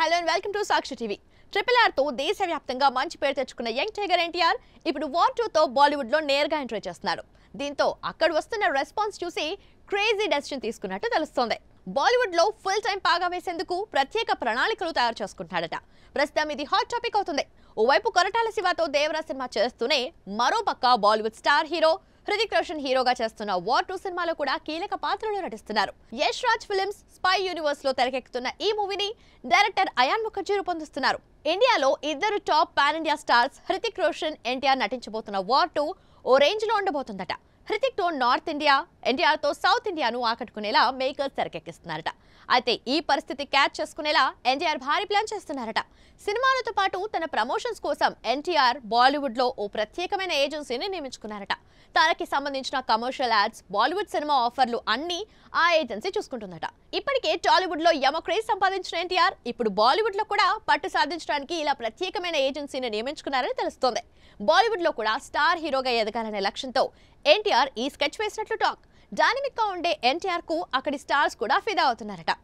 hello and welcome to Sakshi TV triple ఆర్తో దేశవ్యాప్తంగా మంచి పేరు తెచ్చుకున్న యంగ్ టైగర్ ఎన్టీఆర్ ఇప్పుడు వార్ టూతో బాలీవుడ్లో నేరుగా ఎంట్రీ చేస్తున్నారు దీంతో అక్కడ వస్తున్న రెస్పాన్స్ చూసి క్రేజీ డెసిషన్ తీసుకున్నట్టు తెలుస్తోంది బాలీవుడ్లో ఫుల్ టైం పాగా వేసేందుకు ప్రత్యేక ప్రణాళికలు తయారు చేసుకుంటాడట ప్రస్తుతం ఇది హాట్ టాపిక్ అవుతుంది ఓవైపు కొరటాల శివతో దేవరా సినిమా చేస్తూనే మరోపక్క బాలీవుడ్ స్టార్ హీరో హృతిక్ రోషన్ హీరోగా చేస్తున్న వార్ టూ సినిమాలో కూడా కీలక పాత్రలో నటిస్తున్నారు Yash Raj films spy universe లో తెరకెక్కుతున్న ఈ మూవీని డైరెక్టర్ అయాన్ ముఖర్జీ రూపొందిస్తున్నారు ఇండియాలో ఇద్దరు top pan India stars Hrithik Roshan NTR నటించబోతున్న వార్ టూ ఓ రేంజ్ లో ఉండబోతుందట హృతిక్ తో నార్త్ ఇండియా ఎన్టీఆర్తో సౌత్ ఇండియాను ఆకట్టుకునేలా మేకర్స్ తెరకెక్కిస్తున్నారట అయితే ఈ పరిస్థితి క్యాచ్ చేసుకునేలా ఎన్టీఆర్ భారీ ప్లాన్ చేస్తున్నారట సినిమాలతో పాటు తన ప్రమోషన్స్ కోసం ఎన్టీఆర్ బాలీవుడ్లో ఓ ప్రత్యేకమైన ఏజెన్సీని నియమించుకున్నారట తనకి సంబంధించిన కమర్షియల్ యాడ్స్ బాలీవుడ్ సినిమా ఆఫర్లు అన్నీ ఆ ఏజెన్సీ చూసుకుంటుందట ఇప్పటికే టాలీవుడ్లో యమ క్రేజ్ సంపాదించిన ఎన్టీఆర్ ఇప్పుడు బాలీవుడ్లో కూడా పట్టు సాధించడానికి ఇలా ప్రత్యేకమైన ఏజెన్సీని నియమించుకున్నారని తెలుస్తోంది బాలీవుడ్లో కూడా స్టార్ హీరోగా ఎదగాలనే లక్ష్యంతో ఎన్టీఆర్ ఈ స్కెచ్ వేసినట్లు టాక్ డైనమిక్గా ఉండే ఎన్టీఆర్కు అక్కడి స్టార్స్ కూడా ఫిదా అవుతున్నారట